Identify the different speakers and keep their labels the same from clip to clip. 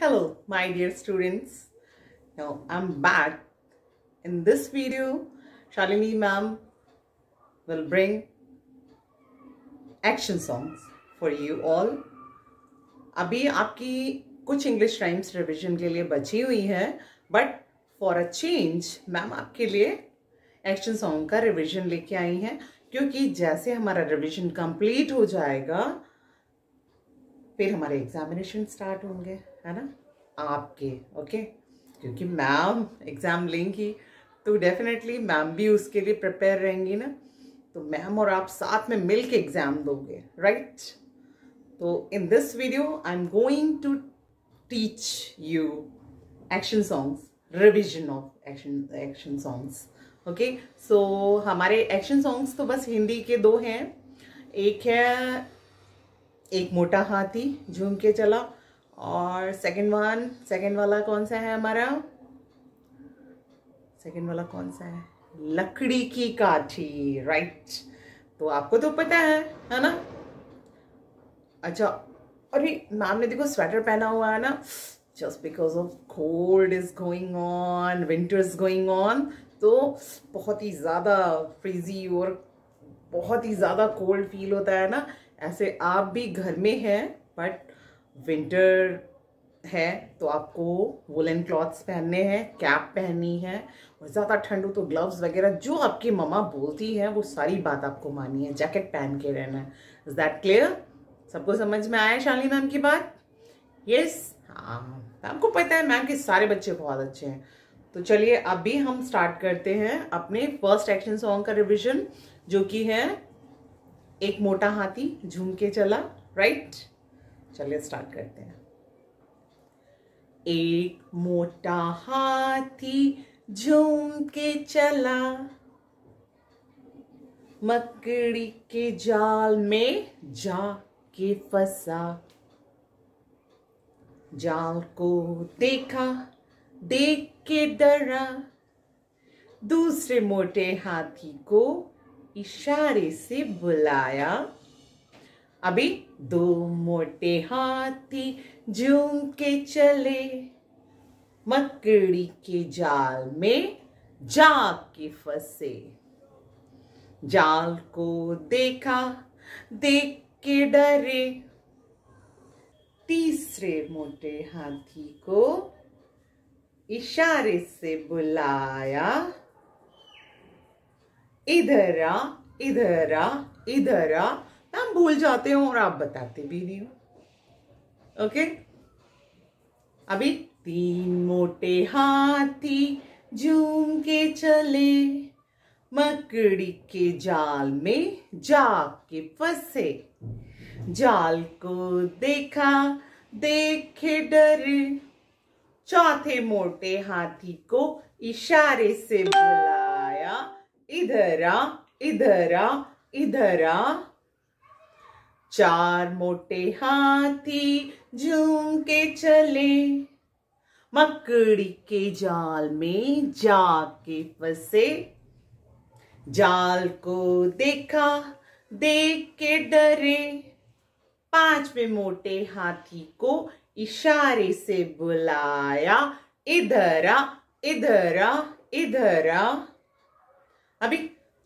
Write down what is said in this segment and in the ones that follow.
Speaker 1: Hello, my dear students. Now, I'm back. In this video, Shalini ma'am will bring action songs for you all. अभी आपकी कुछ English rhymes revision के लिए बची हुई है but for a change ma'am आपके लिए एक्शन सॉन्ग का रिवीजन लेके आई हैं क्योंकि जैसे हमारा रिवीजन कंप्लीट हो जाएगा फिर हमारे एग्ज़ामिनेशन स्टार्ट होंगे है ना आपके ओके क्योंकि मैम एग्ज़ाम लेंगी तो डेफिनेटली मैम भी उसके लिए प्रिपेयर रहेंगी ना तो मैम और आप साथ में मिल के एग्ज़ाम दोगे राइट तो in this video I am going to teach you action songs revision of action action songs okay so हमारे एक्शन सॉन्ग्स तो बस हिंदी के दो हैं एक है एक मोटा हाथी झूम के चला और सेकंड वन सेकंड वाला कौन सा है हमारा सेकंड वाला कौन सा है लकड़ी की काठी राइट तो आपको तो पता है है ना अच्छा अरे मैम ने देखो स्वेटर पहना हुआ है ना just because of cold is going on winter is going on तो बहुत ही ज़्यादा फ्रीजी और बहुत ही ज़्यादा कोल्ड फील होता है ना ऐसे आप भी घर में हैं बट विंटर है तो आपको वुलन क्लॉथ्स पहनने हैं कैप पहननी है और ज़्यादा ठंड हो तो ग्लव्स वगैरह जो आपकी ममा बोलती है वो सारी बात आपको मानी है जैकेट पहन के रहना है इज़ दैट क्लियर सबको समझ में आया शाली मैम की बात यस yes? हाँ मैम को पता है मैम के सारे बच्चे बहुत अच्छे हैं तो चलिए अभी हम स्टार्ट करते हैं अपने फर्स्ट एक्शन सॉन्ग का रिविजन जो कि है एक मोटा हाथी झूम के चला राइट चलिए स्टार्ट करते हैं एक मोटा हाथी झूम के चला मकड़ी के जाल में जा के फंसा जाल को देखा देख के डरा दूसरे मोटे हाथी को इशारे से बुलाया अभी दो मोटे हाथी झूम के चले मकड़ी के जाल में जाके फंसे जाल को देखा देख के डरे तीसरे मोटे हाथी को इशारे से बुलाया इधर आ इधर आ इधर आ मैम भूल जाते हो और आप बताते भी नहीं हो ओके अभी तीन मोटे हाथी झूम के चले मकड़ी के जाल में जाके फंसे जाल को देखा देखे डरे चौथे मोटे हाथी को इशारे से बुलाया इधर आ इधर आ इधर आ चार मोटे हाथी झूम के चले मकड़ी के जाल में जाके फंसे जाल को देखा देख के डरे पांचवे मोटे हाथी को इशारे से बुलाया इधर आ इधर आ इधर आ अभी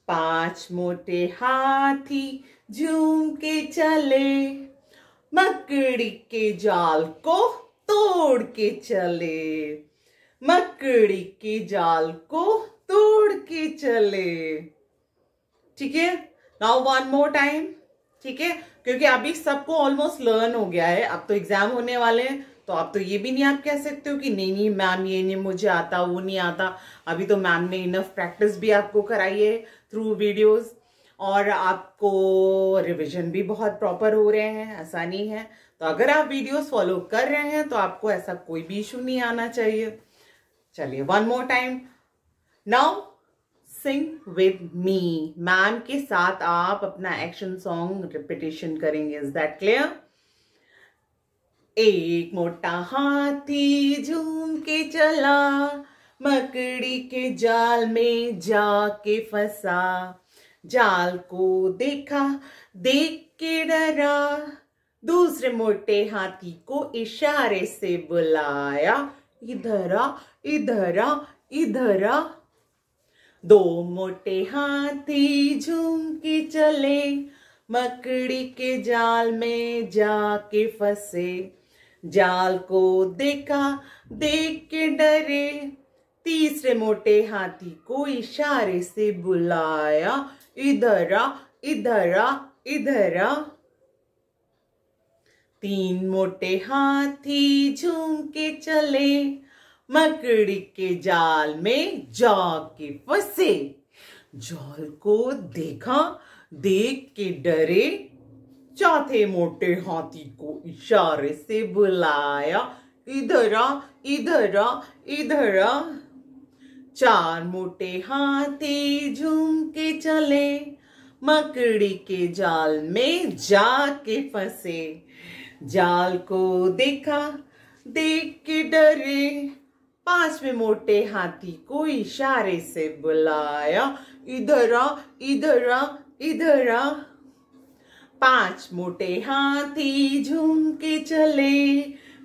Speaker 1: पांच मोटे हाथी झूम के चले मकड़ी के जाल को तोड़ के चले मकड़ी के जाल को तोड़ के चले ठीक है नाउ वन मोर टाइम ठीक है क्योंकि अभी सबको ऑलमोस्ट लर्न हो गया है अब तो एग्जाम होने वाले हैं तो आप तो ये भी नहीं आप कह सकते हो कि नहीं नहीं मैम ये नहीं मुझे आता वो नहीं आता अभी तो मैम ने इनफ प्रैक्टिस भी आपको कराई है थ्रू वीडियोस और आपको रिवीजन भी बहुत प्रॉपर हो रहे हैं ऐसा नहीं है तो अगर आप वीडियोस फॉलो कर रहे हैं तो आपको ऐसा कोई भी इशू नहीं आना चाहिए चलिए one more time now sing with me ma'am के साथ आप अपना एक्शन सॉन्ग रिपीटेशन करेंगे इज दैट क्लियर एक मोटा हाथी झूम के चला मकड़ी के जाल में जाके फंसा जाल को देखा देख के डरा दूसरे मोटे हाथी को इशारे से बुलाया इधरा इधरा इधरा दो मोटे हाथी झूम के चले मकड़ी के जाल में जाके फंसे जाल को देखा देख के डरे तीसरे मोटे हाथी को इशारे से बुलाया इधर आ इधर आ इधर आ तीन मोटे हाथी झूम के चले मकड़ी के जाल में जा के फंसे जाल को देखा देख के डरे चौथे मोटे हाथी को इशारे से बुलाया इधर आ इधर आ इधर आ चार मोटे हाथी झूम के चले मकड़ी के जाल में जाके फंसे जाल को देखा देख के डरे पांचवे मोटे हाथी को इशारे से बुलाया इधर आ इधर आ इधर आ पांच मोटे हाथी झूम के चले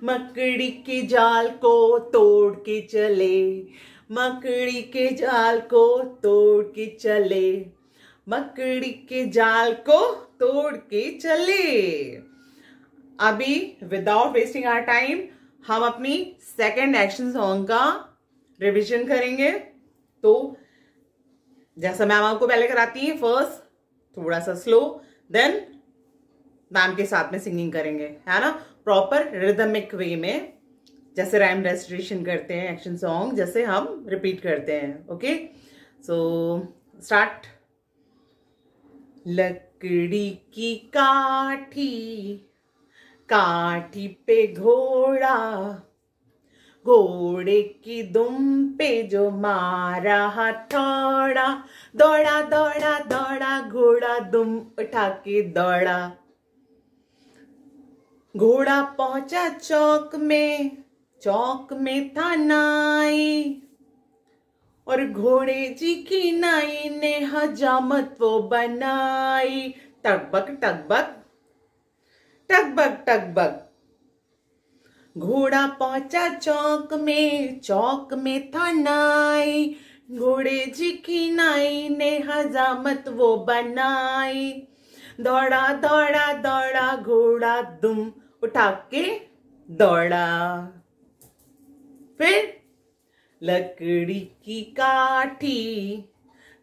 Speaker 1: मकड़ी के जाल को तोड़ के चले मकड़ी के जाल को तोड़ के चले मकड़ी के जाल को तोड़ के चले अभी विदाउट वेस्टिंग आर टाइम हम अपनी सेकेंड एक्शन सॉन्ग का रिविजन करेंगे तो जैसा मैम आपको पहले कराती है फर्स्ट थोड़ा सा स्लो देन मैम के साथ में सिंगिंग करेंगे है ना प्रॉपर रिदमिक वे में जैसे रैम रेस्ट्रेशन करते हैं एक्शन सॉन्ग जैसे हम रिपीट करते हैं ओके सो स्टार्ट लकड़ी की काठी काठी पे घोड़ा घोड़े की दुम पे जो मारा हथौड़ा दौड़ा दौड़ा दौड़ा घोड़ा दुम उठा के दौड़ा घोड़ा पहुंचा चौक में चौक में था नाई और घोड़े जी की नाई ने हजामत वो बनाई टकबक टकबक टकबक टकबक घोड़ा पहुंचा चौक में चौक में था नाई घोड़े जी की नाई ने हजामत वो बनाई दौड़ा दौड़ा दौड़ा घोड़ा दुम उठा के दौड़ा फिर लकड़ी की काठी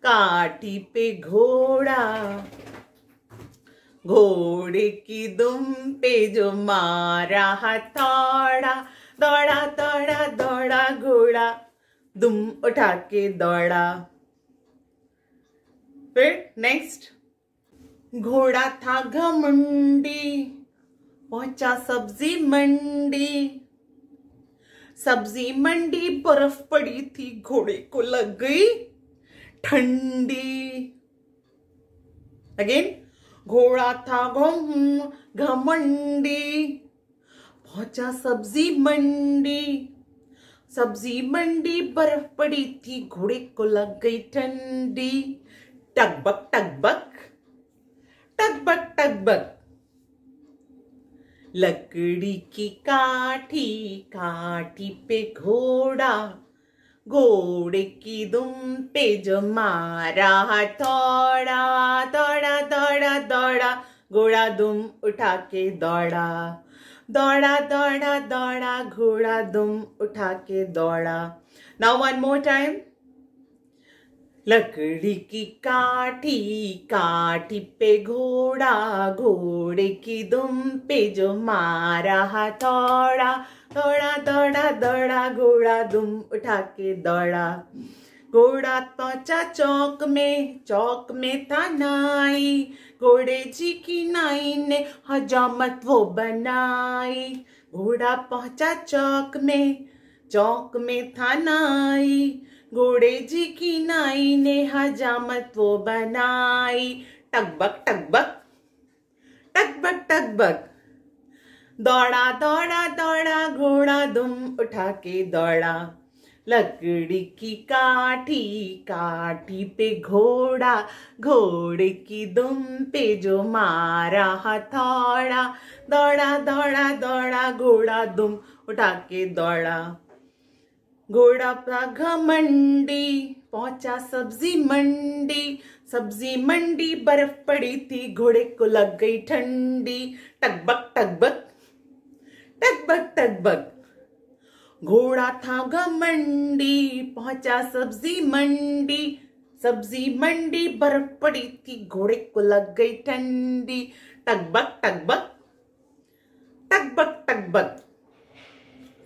Speaker 1: काठी पे घोड़ा घोड़े की दुम पे जो मारा हथौड़ा दौड़ा दौड़ा दौड़ा घोड़ा दुम उठा के दौड़ा फिर नेक्स्ट घोड़ा था घमंडी पहुंचा सब्जी मंडी सब्जी मंडी बर्फ पड़ी थी घोड़े को लग गई ठंडी अगेन घोड़ा था घम घमंडी पहुंचा सब्जी मंडी सब्जी मंडी बर्फ पड़ी थी घोड़े को लग गई ठंडी टकबक टकबक लकड़ी की काठी काठी पे घोड़ा घोड़े की दुम पे जो मारा थोड़ा दौड़ा दौड़ा दौड़ा घोड़ा दुम उठा के दौड़ा दौड़ा दौड़ा दौड़ा घोड़ा दुम उठा के दौड़ा नाउ वन मोर टाइम लकड़ी की काठी काठी पे घोड़ा घोड़े की दुम पे जो मारा थोड़ा थोड़ा दौड़ा दौड़ा घोड़ा दुम उठा के दौड़ा घोड़ा पहुंचा तो चौक में चौक में था नाई घोड़े जी की नाई ने हजामत वो बनाई घोड़ा पहुंचा चौक में चौक में था नाई घोड़े जी की नाई ने हजामत वो बनाई टकबक टकबक टकबक टकबक दौड़ा दौड़ा दौड़ा घोड़ा दुम उठा के दौड़ा लकड़ी की काठी काठी पे घोड़ा घोड़े की दुम पे जो मारा हथौड़ा दौड़ा दौड़ा दौड़ा घोड़ा दुम उठा के दौड़ा घोड़ा घोड़ापा मंडी पहुंचा सब्जी मंडी सब्जी मंडी बर्फ पड़ी थी घोड़े को लग गई ठंडी टकबक टकबक टकबक टकबक घोड़ा था घमंडी पहुंचा सब्जी मंडी सब्जी मंडी बर्फ पड़ी थी घोड़े को लग गई ठंडी टकबक टकबक टकबक टकबक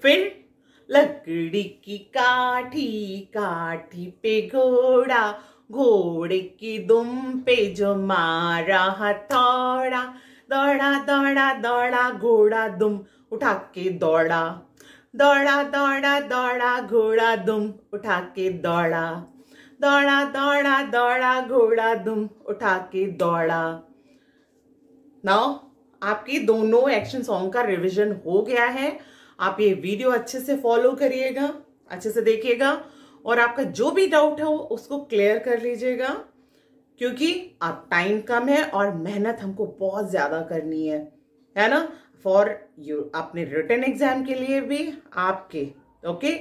Speaker 1: फिर लकड़ी की काठी काठी पे घोड़ा घोड़े की दुम पे जो मारा हथौड़ा दौड़ा दौड़ा दौड़ा घोड़ा दुम उठा के दौड़ा दौड़ा दौड़ा दौड़ा घोड़ा दुम उठा के दौड़ा दौड़ा दौड़ा दौड़ा घोड़ा दुम उठा के दौड़ा नाउ आपके दोनों एक्शन सॉन्ग का रिवीजन हो गया है आप ये वीडियो अच्छे से फॉलो करिएगा अच्छे से देखिएगा और आपका जो भी डाउट है वो उसको क्लियर कर लीजिएगा क्योंकि आप टाइम कम है और मेहनत हमको बहुत ज़्यादा करनी है है ना फॉर यू अपने रिटर्न एग्जाम के लिए भी आपके ओके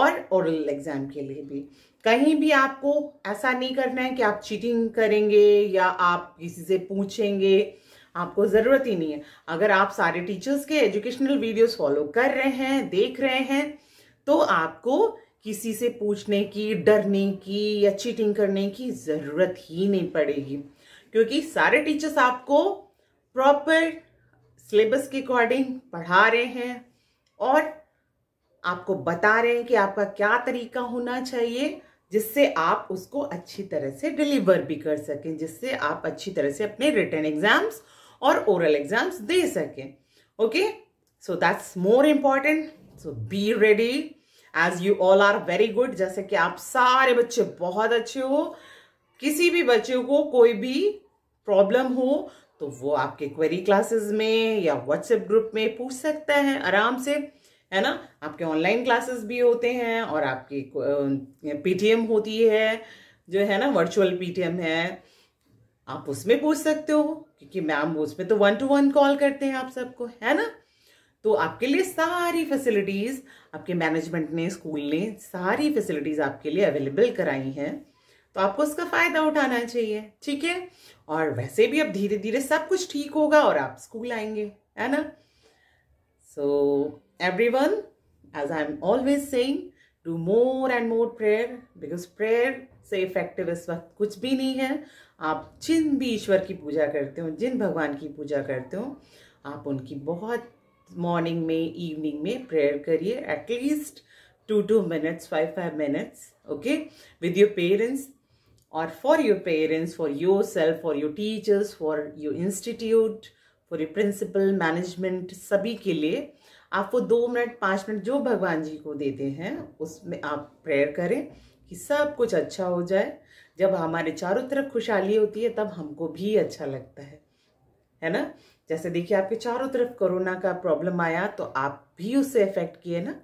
Speaker 1: और ओरल एग्जाम के लिए भी कहीं भी आपको ऐसा नहीं करना है कि आप चीटिंग करेंगे या आप किसी से पूछेंगे आपको ज़रूरत ही नहीं है अगर आप सारे टीचर्स के एजुकेशनल वीडियोस फॉलो कर रहे हैं देख रहे हैं तो आपको किसी से पूछने की डरने की या चीटिंग करने की ज़रूरत ही नहीं पड़ेगी क्योंकि सारे टीचर्स आपको प्रॉपर सिलेबस के अकॉर्डिंग पढ़ा रहे हैं और आपको बता रहे हैं कि आपका क्या तरीका होना चाहिए जिससे आप उसको अच्छी तरह से डिलीवर भी कर सकें जिससे आप अच्छी तरह से अपने रिटर्न एग्जाम्स और ओरल एग्जाम्स दे सके okay so that's more important so be ready as you all are very good जैसे कि आप सारे बच्चे बहुत अच्छे हो किसी भी बच्चे को कोई भी प्रॉब्लम हो तो वो आपके क्वेरी क्लासेस में या व्हाट्सएप ग्रुप में पूछ सकता है आराम से है ना आपके ऑनलाइन क्लासेस भी होते हैं और आपकी पीटीएम होती है जो है ना वर्चुअल पीटीएम है आप उसमें पूछ सकते हो क्योंकि मैम उसमें तो वन टू वन कॉल करते हैं आप सबको है ना तो आपके लिए सारी फैसिलिटीज़ आपके मैनेजमेंट ने स्कूल ने सारी फैसिलिटीज़ आपके लिए अवेलेबल कराई हैं तो आपको उसका फ़ायदा उठाना चाहिए ठीक है और वैसे भी अब धीरे धीरे सब कुछ ठीक होगा और आप स्कूल आएंगे है ना so everyone as I am always saying do more and more prayer because prayer से इफेक्टिव इस वक्त कुछ भी नहीं है आप जिन भी ईश्वर की पूजा करते हो जिन भगवान की पूजा करते हो आप उनकी बहुत मॉर्निंग में इवनिंग में प्रेयर करिए at least two two minutes five five minutes okay with your parents और for your parents for yourself for your teachers for your institute for your principal management सभी के लिए आप वो दो मिनट पाँच मिनट जो भगवान जी को देते हैं उसमें आप प्रेयर करें कि सब कुछ अच्छा हो जाए जब हमारे चारों तरफ खुशहाली होती है तब हमको भी अच्छा लगता है है ना जैसे देखिए आपके चारों तरफ कोरोना का प्रॉब्लम आया तो आप भी उससे इफेक्ट किए ना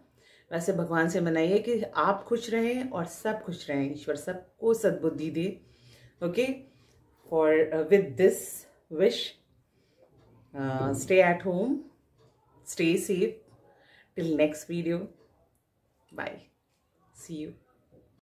Speaker 1: वैसे भगवान से मनाइए कि आप खुश रहें और सब खुश रहें ईश्वर सबको सद्बुद्धि दे okay for with this wish stay at home stay safe till next video bye see you